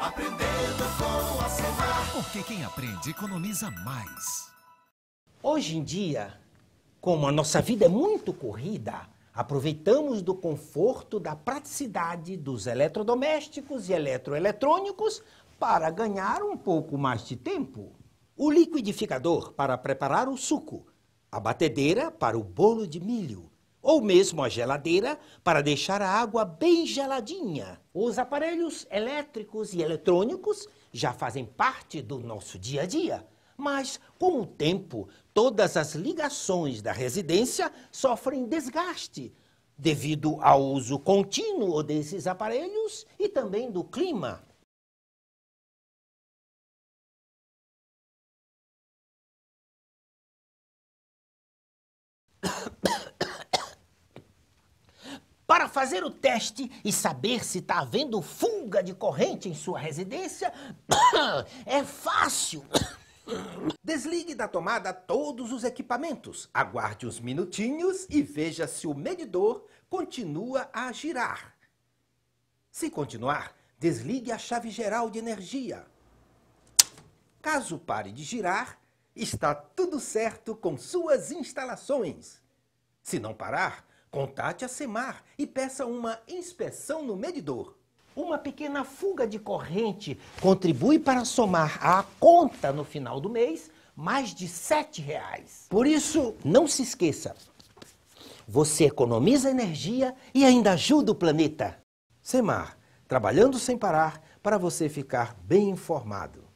Aprendendo com a Semar. Porque quem aprende economiza mais. Hoje em dia, como a nossa vida é muito corrida, aproveitamos do conforto, da praticidade dos eletrodomésticos e eletroeletrônicos para ganhar um pouco mais de tempo. O liquidificador para preparar o suco, a batedeira para o bolo de milho ou mesmo a geladeira para deixar a água bem geladinha. Os aparelhos elétricos e eletrônicos já fazem parte do nosso dia a dia. Mas, com o tempo, todas as ligações da residência sofrem desgaste devido ao uso contínuo desses aparelhos e também do clima. fazer o teste e saber se está havendo fuga de corrente em sua residência é fácil. Desligue da tomada todos os equipamentos, aguarde uns minutinhos e veja se o medidor continua a girar. Se continuar, desligue a chave geral de energia. Caso pare de girar, está tudo certo com suas instalações. Se não parar, Contate a SEMAR e peça uma inspeção no medidor. Uma pequena fuga de corrente contribui para somar à conta no final do mês mais de R$ 7,00. Por isso, não se esqueça, você economiza energia e ainda ajuda o planeta. SEMAR, trabalhando sem parar para você ficar bem informado.